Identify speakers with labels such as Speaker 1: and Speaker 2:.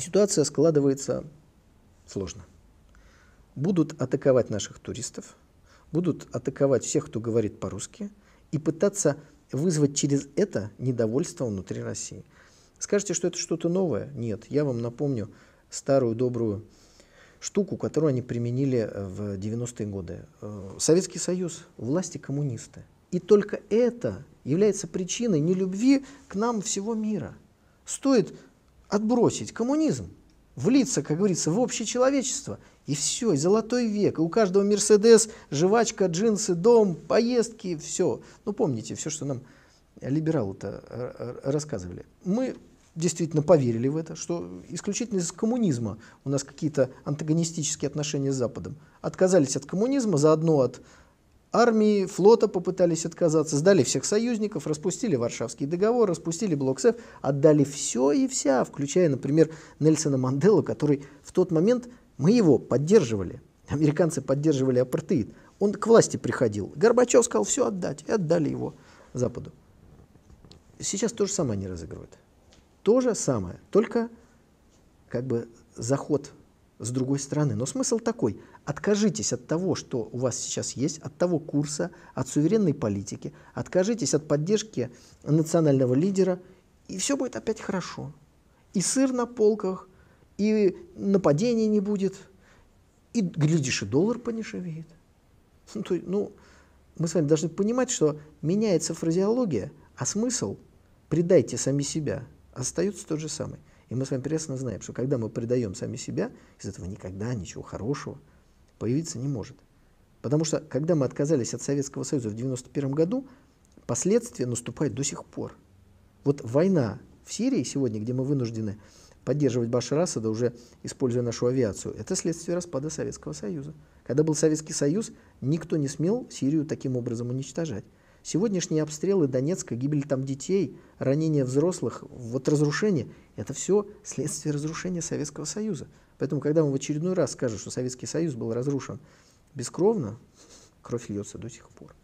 Speaker 1: Ситуация складывается сложно. Будут атаковать наших туристов, будут атаковать всех, кто говорит по-русски, и пытаться вызвать через это недовольство внутри России. Скажете, что это что-то новое? Нет. Я вам напомню старую добрую штуку, которую они применили в 90-е годы. Э, Советский Союз, власти коммунисты. И только это является причиной нелюбви к нам всего мира. Стоит отбросить коммунизм, влиться, как говорится, в общее человечество. И все, и золотой век, и у каждого Мерседес, жвачка, джинсы, дом, поездки, все. Ну, помните, все, что нам либералы-то э, э, рассказывали. Мы действительно поверили в это, что исключительно из коммунизма у нас какие-то антагонистические отношения с Западом. Отказались от коммунизма, заодно от Армии, флота попытались отказаться, сдали всех союзников, распустили Варшавский договор, распустили блок СЭФ, отдали все и вся, включая, например, Нельсона Манделу, который в тот момент мы его поддерживали. Американцы поддерживали апартеид. Он к власти приходил. Горбачев сказал все отдать, и отдали его Западу. Сейчас то же самое они разыгрывают. То же самое, только как бы заход с другой стороны. Но смысл такой. Откажитесь от того, что у вас сейчас есть, от того курса, от суверенной политики. Откажитесь от поддержки национального лидера, и все будет опять хорошо. И сыр на полках, и нападений не будет, и, глядишь, и доллар понешевеет. Ну, ну, мы с вами должны понимать, что меняется фразеология, а смысл «предайте сами себя» остается тот же самый. И мы с вами прекрасно знаем, что когда мы предаем сами себя, из этого никогда ничего хорошего появиться не может. Потому что, когда мы отказались от Советского Союза в 1991 году, последствия наступают до сих пор. Вот война в Сирии сегодня, где мы вынуждены поддерживать Башара Асада, уже используя нашу авиацию, это следствие распада Советского Союза. Когда был Советский Союз, никто не смел Сирию таким образом уничтожать. Сегодняшние обстрелы Донецка, гибель там детей, ранение взрослых, вот разрушение, это все следствие разрушения Советского Союза. Поэтому, когда он в очередной раз скажет, что Советский Союз был разрушен бескровно, кровь льется до сих пор.